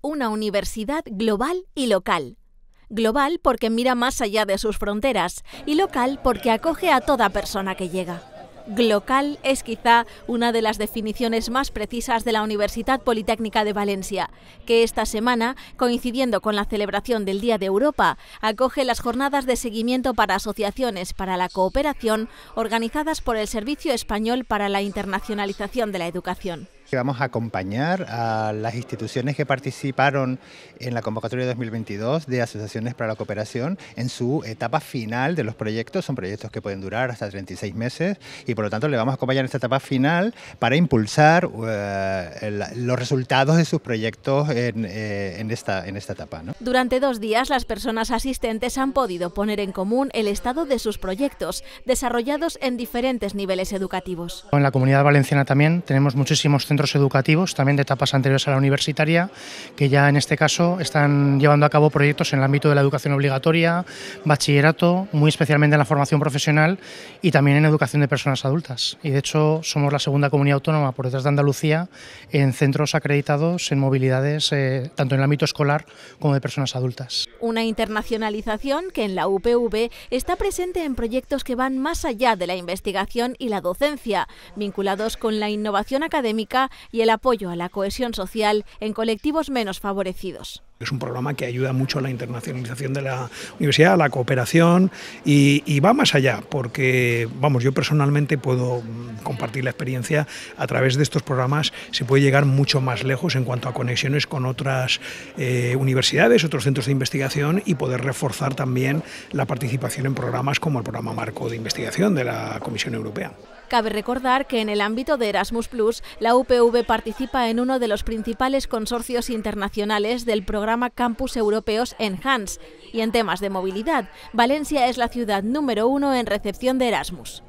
una universidad global y local. Global porque mira más allá de sus fronteras y local porque acoge a toda persona que llega. Glocal es quizá una de las definiciones más precisas de la Universidad Politécnica de Valencia, que esta semana, coincidiendo con la celebración del Día de Europa, acoge las jornadas de seguimiento para asociaciones para la cooperación organizadas por el Servicio Español para la Internacionalización de la Educación. Vamos a acompañar a las instituciones que participaron en la convocatoria 2022 de asociaciones para la cooperación en su etapa final de los proyectos. Son proyectos que pueden durar hasta 36 meses y por lo tanto le vamos a acompañar en esta etapa final para impulsar eh, los resultados de sus proyectos eh, en, esta, en esta etapa. ¿no? Durante dos días las personas asistentes han podido poner en común el estado de sus proyectos desarrollados en diferentes niveles educativos. En la comunidad valenciana también tenemos muchísimos centros centros educativos, también de etapas anteriores a la universitaria, que ya en este caso están llevando a cabo proyectos en el ámbito de la educación obligatoria, bachillerato, muy especialmente en la formación profesional y también en educación de personas adultas. Y de hecho somos la segunda comunidad autónoma por detrás de Andalucía en centros acreditados en movilidades, eh, tanto en el ámbito escolar como de personas adultas. Una internacionalización que en la UPV está presente en proyectos que van más allá de la investigación y la docencia, vinculados con la innovación académica y el apoyo a la cohesión social en colectivos menos favorecidos. Es un programa que ayuda mucho a la internacionalización de la universidad, a la cooperación y, va más allá, porque vamos, yo personalmente puedo mm, compartir la experiencia a través de estos programas, se puede llegar mucho más lejos en cuanto a conexiones con otras eh, universidades, otros centros de investigación y poder reforzar también la participación en programas como el programa marco de investigación de la Comisión Europea. Cabe recordar que en el ámbito de Erasmus Plus, la UPV participa en uno de los principales consorcios internacionales del programa Campus Europeos Enhance. Y en temas de movilidad, Valencia es la ciudad número uno en recepción de Erasmus.